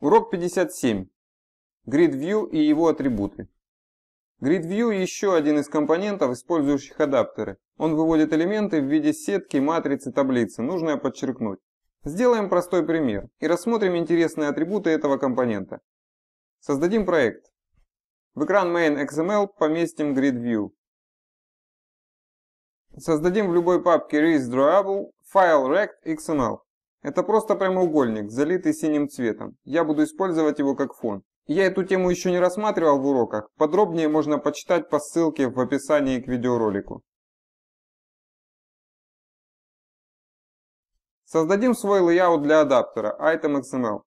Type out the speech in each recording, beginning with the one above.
Урок 57. Grid View и его атрибуты. Grid View еще один из компонентов, использующих адаптеры. Он выводит элементы в виде сетки, матрицы, таблицы, нужно подчеркнуть. Сделаем простой пример и рассмотрим интересные атрибуты этого компонента. Создадим проект. В экран main.xml поместим Grid View. Создадим в любой папке ResDrawable файл rect.xml. Это просто прямоугольник, залитый синим цветом. Я буду использовать его как фон. Я эту тему еще не рассматривал в уроках, подробнее можно почитать по ссылке в описании к видеоролику. Создадим свой layout для адаптера item.xml.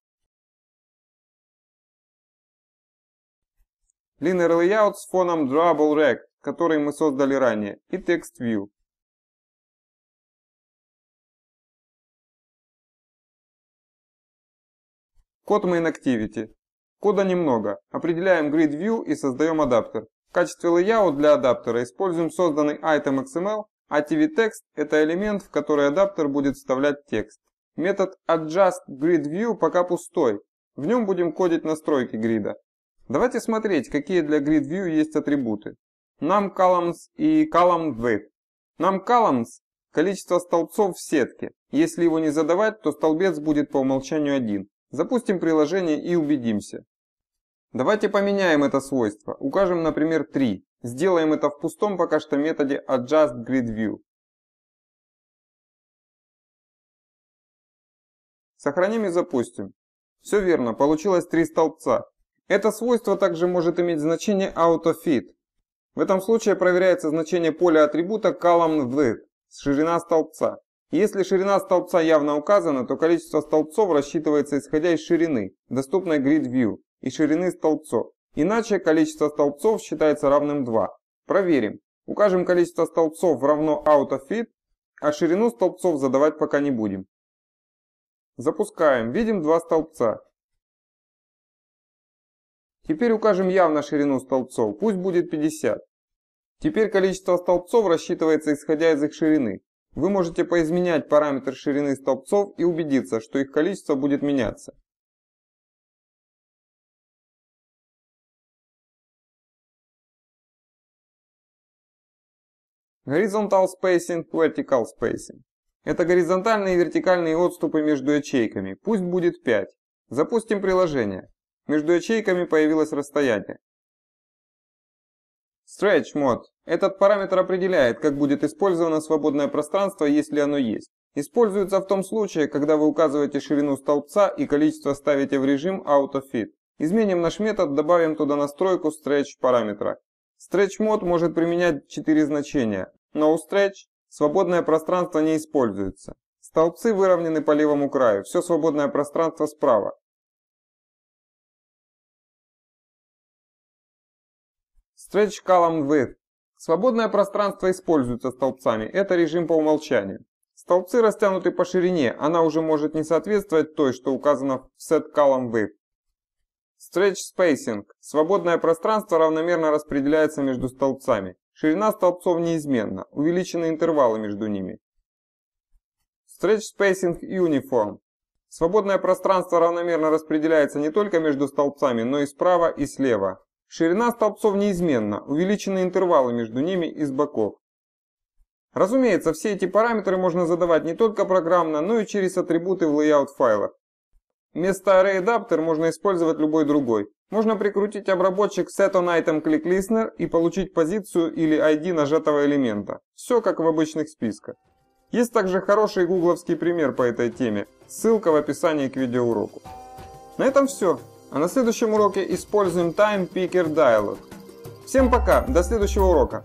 Linear layout с фоном Drawable Rect, который мы создали ранее, и TextView. Код main activity. Кода немного. Определяем grid view и создаем адаптер. В качестве layout для адаптера используем созданный item XML, а TV-text это элемент, в который адаптер будет вставлять текст. Метод adjustGridView пока пустой. В нем будем кодить настройки грида. Давайте смотреть, какие для GridView есть атрибуты. Нам columns и column width. Нам columns – количество столбцов в сетке. Если его не задавать, то столбец будет по умолчанию один. Запустим приложение и убедимся. Давайте поменяем это свойство, укажем, например, 3. Сделаем это в пустом пока что методе adjustGridView. Сохраним и запустим. Все верно, получилось три столбца. Это свойство также может иметь значение AutoFit. В этом случае проверяется значение поля атрибута ColumnWidth — ширина столбца. Если ширина столбца явно указана, то количество столбцов рассчитывается исходя из ширины, доступной Grid View, и ширины столбцов. Иначе количество столбцов считается равным 2. Проверим. Укажем количество столбцов равно out of fit, а ширину столбцов задавать пока не будем. Запускаем. Видим два столбца. Теперь укажем явно ширину столбцов, пусть будет 50. Теперь количество столбцов рассчитывается исходя из их ширины. Вы можете поизменять параметр ширины столбцов и убедиться, что их количество будет меняться. Horizontal spacing, vertical spacing. Это горизонтальные и вертикальные отступы между ячейками. Пусть будет 5. Запустим приложение. Между ячейками появилось расстояние. Stretch Mode. Этот параметр определяет, как будет использовано свободное пространство, если оно есть. Используется в том случае, когда вы указываете ширину столбца и количество ставите в режим auto Fit. Изменим наш метод, добавим туда настройку Stretch параметра. Stretch Mode может применять 4 значения. No Stretch – свободное пространство не используется. Столбцы выровнены по левому краю, все свободное пространство справа. Stretch column width. Свободное пространство используется столбцами, это режим по умолчанию. Столбцы растянуты по ширине, она уже может не соответствовать той, что указано в set column width. Stretch spacing. Свободное пространство равномерно распределяется между столбцами. Ширина столбцов неизменна, увеличены интервалы между ними. Stretch spacing uniform. Свободное пространство равномерно распределяется не только между столбцами, но и справа и слева. Ширина столбцов неизменна, увеличены интервалы между ними из боков. Разумеется, все эти параметры можно задавать не только программно, но и через атрибуты в layout файлах. Вместо ArrayAdapter можно использовать любой другой. Можно прикрутить обработчик setOnItemClickListener и получить позицию или ID нажатого элемента. Все как в обычных списках. Есть также хороший гугловский пример по этой теме, ссылка в описании к видеоуроку. На этом все. А на следующем уроке используем Time Picker Dialog. Всем пока, до следующего урока.